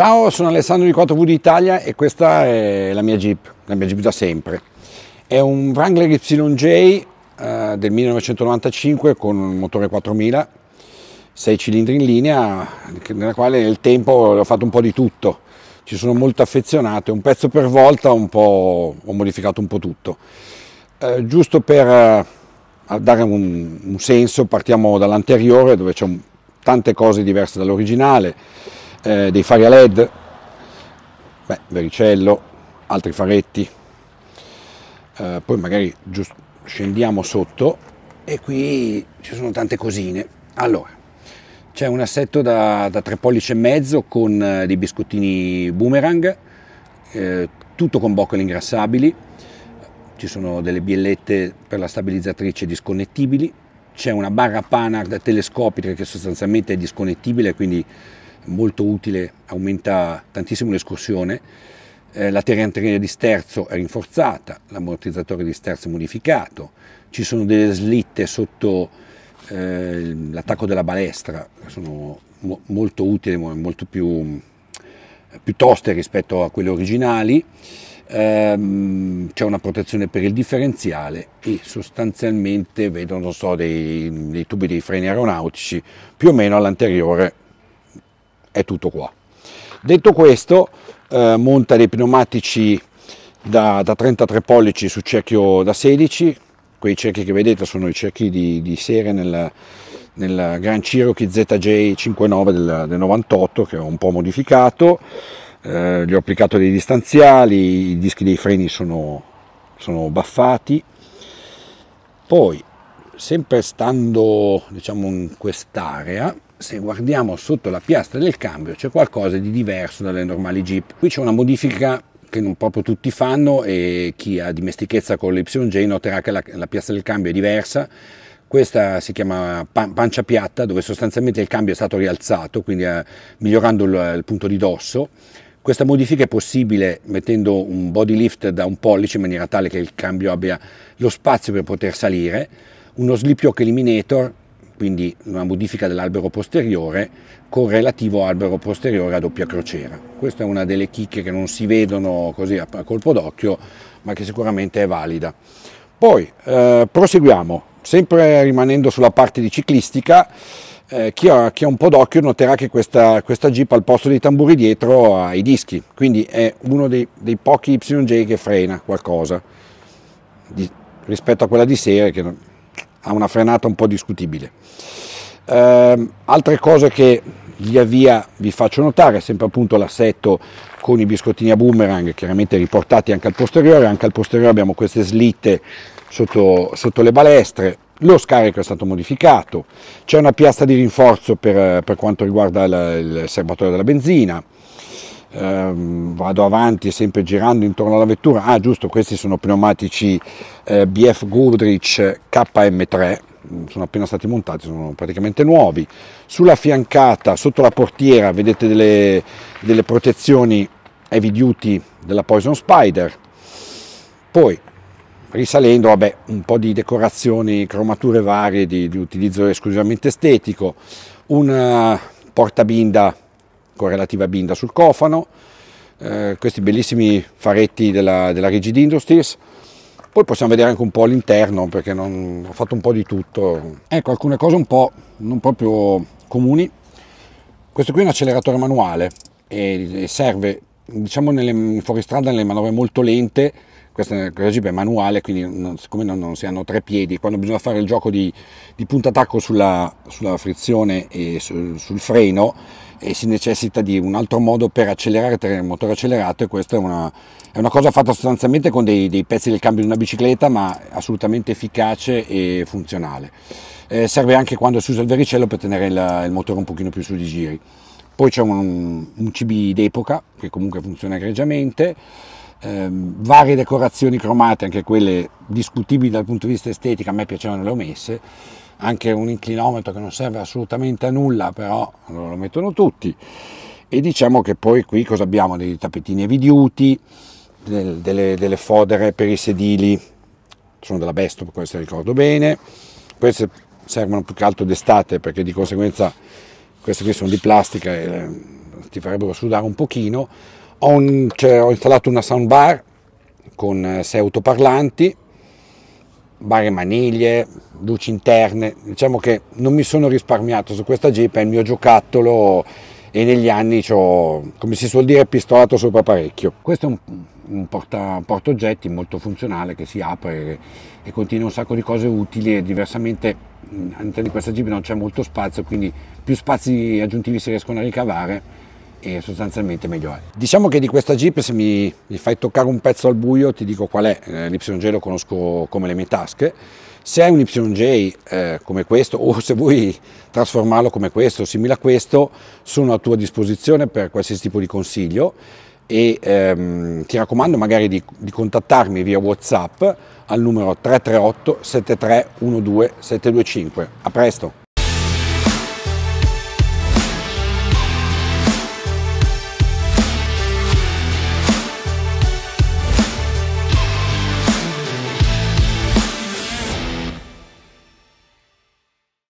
Ciao, sono Alessandro di 4 vd Italia e questa è la mia Jeep, la mia Jeep da sempre. È un Wrangler YJ eh, del 1995 con un motore 4000, 6 cilindri in linea, nella quale nel tempo ho fatto un po' di tutto. Ci sono molto affezionato, un pezzo per volta ho modificato un po' tutto. Eh, giusto per eh, dare un, un senso partiamo dall'anteriore dove c'è tante cose diverse dall'originale eh, dei fari a led, beh, vericello, altri faretti, eh, poi magari scendiamo sotto e qui ci sono tante cosine. Allora, c'è un assetto da, da 3 pollici e mezzo con eh, dei biscottini boomerang, eh, tutto con boccole ingrassabili, ci sono delle biellette per la stabilizzatrice disconnettibili, c'è una barra Panhard telescopica che sostanzialmente è disconnettibile, quindi molto utile, aumenta tantissimo l'escursione, eh, la terrenteria di sterzo è rinforzata, l'ammortizzatore di sterzo è modificato, ci sono delle slitte sotto eh, l'attacco della balestra, sono mo molto utili, molto più, più toste rispetto a quelle originali, ehm, c'è una protezione per il differenziale e sostanzialmente vedo so, dei, dei tubi dei freni aeronautici più o meno all'anteriore è tutto qua. Detto questo, eh, monta dei pneumatici da, da, 33 pollici su cerchio da 16, quei cerchi che vedete sono i cerchi di, di serie nel, nel Gran Cherokee ZJ59 del, del 98 che ho un po' modificato, eh, gli ho applicato dei distanziali, i dischi dei freni sono, sono baffati. Poi, sempre stando diciamo in quest'area, se guardiamo sotto la piastra del cambio c'è qualcosa di diverso dalle normali Jeep. Qui c'è una modifica che non proprio tutti fanno e chi ha dimestichezza con l'YJ noterà che la, la piastra del cambio è diversa. Questa si chiama pancia piatta dove sostanzialmente il cambio è stato rialzato, quindi eh, migliorando il, il punto di dosso. Questa modifica è possibile mettendo un body lift da un pollice in maniera tale che il cambio abbia lo spazio per poter salire, uno slip yoke eliminator quindi una modifica dell'albero posteriore con relativo albero posteriore a doppia crociera. Questa è una delle chicche che non si vedono così a colpo d'occhio, ma che sicuramente è valida. Poi eh, proseguiamo, sempre rimanendo sulla parte di ciclistica, eh, chi, ha, chi, ha, un po' d'occhio noterà che questa, questa, Jeep al posto dei tamburi dietro ha i dischi, quindi è uno dei, dei pochi YJ che frena qualcosa di, rispetto a quella di serie che ha una frenata un po' discutibile. Eh, altre cose che via via vi faccio notare, sempre appunto l'assetto con i biscottini a boomerang, chiaramente riportati anche al posteriore, anche al posteriore abbiamo queste slitte sotto, sotto le balestre, lo scarico è stato modificato, c'è una piastra di rinforzo per, per quanto riguarda il, il serbatoio della benzina, ehm, vado avanti sempre girando intorno alla vettura, ah giusto questi sono pneumatici eh, BF Goodrich KM3, mm, sono appena stati montati, sono praticamente nuovi, sulla fiancata sotto la portiera vedete delle, delle protezioni heavy duty della Poison Spider, poi risalendo vabbè, un po' di decorazioni, cromature varie di, di utilizzo esclusivamente estetico, un eh, portabinda con relativa binda sul cofano, eh, questi bellissimi faretti della, della Rigid Industries, poi possiamo vedere anche un po' l'interno perché non, ho fatto un po' di tutto. Ecco alcune cose un po' non proprio comuni, questo qui è un acceleratore manuale e, e serve diciamo nelle fuoristrada nelle manovre molto lente questa, è manuale quindi non, siccome non, non, si hanno tre piedi quando bisogna fare il gioco di, di punta attacco sulla, sulla frizione e sul, sul freno e si necessita di un altro modo per accelerare, tenere il motore accelerato e questa è una, è una cosa fatta sostanzialmente con dei, dei, pezzi del cambio di una bicicletta ma assolutamente efficace e funzionale. Eh, serve anche quando si usa il vericello per tenere il, il motore un pochino più su di giri. Poi c'è un, un CB d'epoca che comunque funziona egregiamente ehm, varie decorazioni cromate, anche quelle discutibili dal punto di vista estetico, a me piacevano le ho messe, anche un inclinometro che non serve assolutamente a nulla, però lo mettono tutti. E diciamo che poi qui cosa abbiamo? Dei tappetini evidiuti, del, delle, delle fodere per i sedili, sono della Besto, questo ricordo bene, queste servono più che altro d'estate perché di conseguenza queste qui sono di plastica e eh, ti farebbero sudare un pochino, ho, un, cioè, ho installato una soundbar con 6 eh, autoparlanti, varie maniglie, luci interne, diciamo che non mi sono risparmiato su questa Jeep, è il mio giocattolo e negli anni ci ho, come si suol dire, pistolato sopra parecchio. Questo è un, un, porta, un molto funzionale che si apre e, e contiene un sacco di cose utili e diversamente all'interno di questa Jeep non c'è molto spazio, quindi più spazi aggiuntivi si riescono a ricavare e sostanzialmente meglio è. Diciamo che di questa Jeep se mi, mi fai toccare un pezzo al buio ti dico qual è, l'YJ eh, lo conosco come le mie tasche, se hai un YJ eh, come questo o se vuoi trasformarlo come questo o simile a questo sono a tua disposizione per qualsiasi tipo di consiglio e ehm, ti raccomando magari di, di, contattarmi via Whatsapp al numero 338 7312 725. A presto!